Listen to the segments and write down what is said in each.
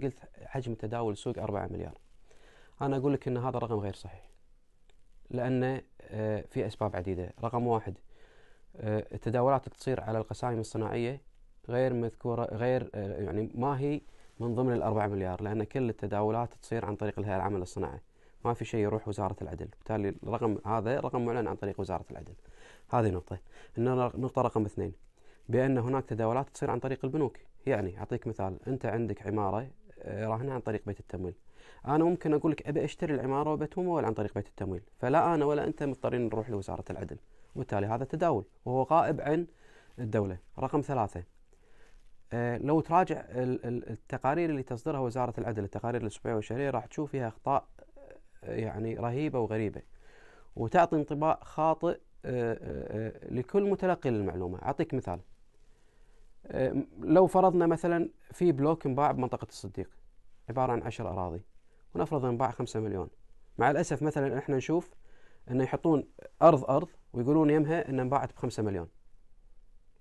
قلت حجم تداول السوق 4 مليار انا اقول لك ان هذا رقم غير صحيح لان آه، في اسباب عديده رقم واحد التداولات آه، تصير على القسائم الصناعيه غير مذكوره غير آه، يعني ما هي من ضمن الأربعة مليار لأن كل التداولات تصير عن طريق الهيئة العامة للصناعة ما في شيء يروح وزارة العدل بالتالي الرقم هذا رقم معلن عن طريق وزارة العدل هذه نقطة النقطة رقم اثنين بأن هناك تداولات تصير عن طريق البنوك يعني أعطيك مثال أنت عندك عمارة آه، رهن عن طريق بيت التمويل انا ممكن اقول لك ابي اشتري العماره وبتمول عن طريق بيت التمويل فلا انا ولا انت مضطرين نروح لوزاره العدل وبالتالي هذا تداول وهو غائب عن الدوله رقم ثلاثة آه، لو تراجع التقارير اللي تصدرها وزاره العدل التقارير الاسبوعيه والشهريه راح تشوف فيها اخطاء آه، يعني رهيبه وغريبه وتعطي انطباع خاطئ لكل متلقي للمعلومه اعطيك مثال آه، لو فرضنا مثلا في بلوك انباع بمنطقة الصديق عبارة عن عشر أراضي ونفرض انباع خمسة مليون مع الأسف مثلا احنا نشوف أنه يحطون أرض أرض ويقولون يمها أن انباعت بخمسة مليون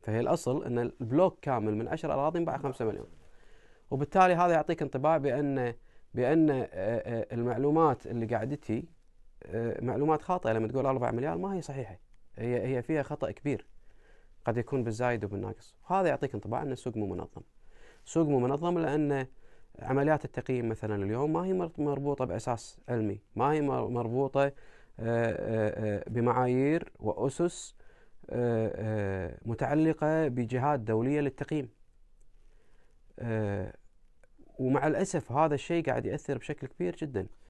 فهي الأصل أن البلوك كامل من عشر أراضي انباع خمسة مليون وبالتالي هذا يعطيك انطباع بأن بأن آه، آه، المعلومات اللي قاعدتي معلومات خاطئة لما تقول 4 مليار ما هي صحيحة هي هي فيها خطأ كبير قد يكون بالزايد وبالناقص وهذا يعطيك انطباع ان السوق مو منظم سوق مو منظم لان عمليات التقييم مثلا اليوم ما هي مربوطه باساس علمي ما هي مربوطه آه، آه، آه، بمعايير واسس متعلقه بجهات دوليه للتقييم ومع الاسف هذا الشيء قاعد ياثر بشكل كبير جدا